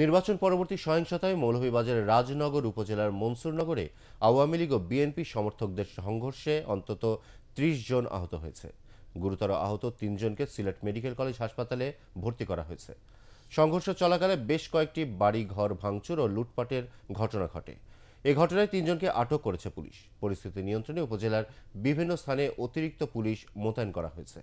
নির্বাচন পরবর্তী সহিংসতায় মৌলভীবাজারের রাজনগর উপজেলার মনসুরনগরে আওয়ামী লীগ ও বিএনপি সমর্থকদের সংঘর্ষে অন্তত ত্রিশ জন আহত হয়েছে গুরুতর আহত তিনজনকে সিলেট মেডিকেল কলেজ হাসপাতালে ভর্তি করা হয়েছে সংঘর্ষ চলাকালে বেশ কয়েকটি বাড়ি ঘর ভাঙচুর ও লুটপাটের ঘটনা ঘটে এ ঘটনায় তিনজনকে আটক করেছে পুলিশ পরিস্থিতি নিয়ন্ত্রণে উপজেলার বিভিন্ন স্থানে অতিরিক্ত পুলিশ মোতায়েন করা হয়েছে